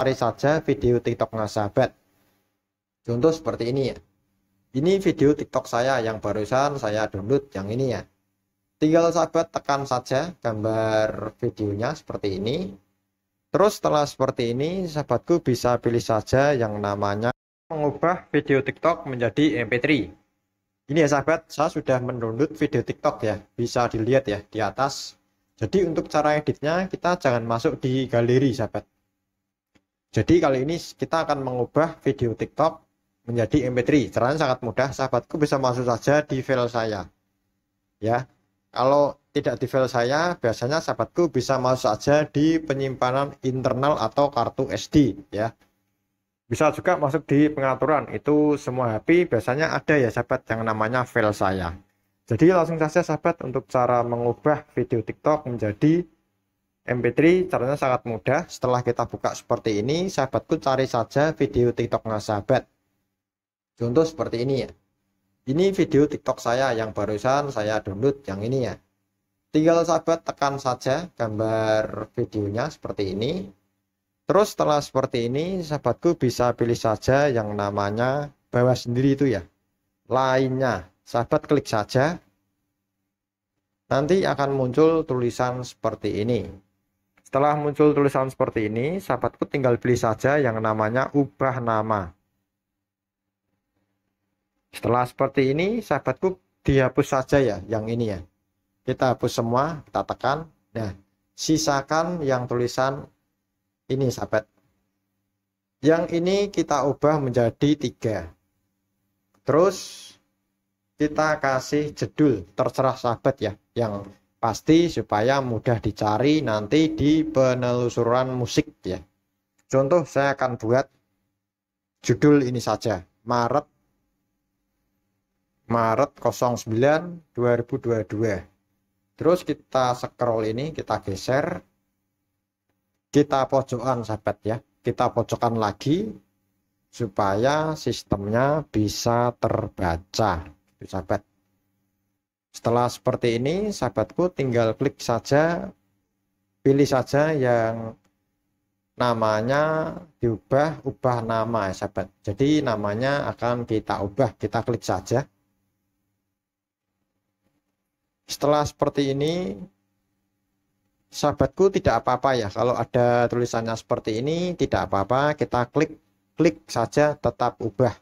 cari saja video TikTok sahabat. Contoh seperti ini ya. Ini video TikTok saya yang barusan saya download yang ini ya. Tinggal sahabat tekan saja gambar videonya seperti ini. Terus setelah seperti ini, sahabatku bisa pilih saja yang namanya mengubah video TikTok menjadi MP3. Ini ya sahabat, saya sudah mendownload video TikTok ya. Bisa dilihat ya di atas. Jadi untuk cara editnya kita jangan masuk di galeri sahabat. Jadi kali ini kita akan mengubah video TikTok menjadi MP3. Caranya sangat mudah, sahabatku bisa masuk saja di file saya. Ya, kalau tidak di file saya, biasanya sahabatku bisa masuk saja di penyimpanan internal atau kartu SD. Ya, bisa juga masuk di pengaturan. Itu semua HP biasanya ada ya sahabat yang namanya file saya. Jadi langsung saja sahabat untuk cara mengubah video TikTok menjadi MP3 caranya sangat mudah. Setelah kita buka seperti ini, sahabatku cari saja video TikTok sahabat. Contoh seperti ini ya. Ini video TikTok saya yang barusan saya download yang ini ya. Tinggal sahabat tekan saja gambar videonya seperti ini. Terus setelah seperti ini, sahabatku bisa pilih saja yang namanya bawah sendiri itu ya. Lainnya, sahabat klik saja. Nanti akan muncul tulisan seperti ini. Setelah muncul tulisan seperti ini, sahabatku tinggal beli saja yang namanya ubah nama. Setelah seperti ini, sahabatku dihapus saja ya yang ini ya. Kita hapus semua, kita tekan. Nah, sisakan yang tulisan ini sahabat. Yang ini kita ubah menjadi tiga. Terus kita kasih judul terserah sahabat ya yang pasti supaya mudah dicari nanti di penelusuran musik ya. Contoh saya akan buat judul ini saja, Maret Maret 09 2022. Terus kita scroll ini, kita geser. Kita pojokan sahabat ya. Kita pojokan lagi supaya sistemnya bisa terbaca. sahabat. Setelah seperti ini, sahabatku tinggal klik saja, pilih saja yang namanya diubah, ubah nama ya sahabat. Jadi namanya akan kita ubah, kita klik saja. Setelah seperti ini, sahabatku tidak apa-apa ya. Kalau ada tulisannya seperti ini, tidak apa-apa, kita klik, klik saja tetap ubah.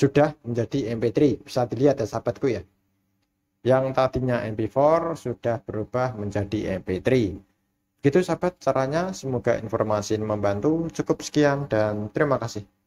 sudah menjadi MP3. Bisa dilihat ya sahabatku ya. Yang tadinya MP4 sudah berubah menjadi MP3. gitu sahabat caranya, semoga informasi ini membantu. Cukup sekian dan terima kasih.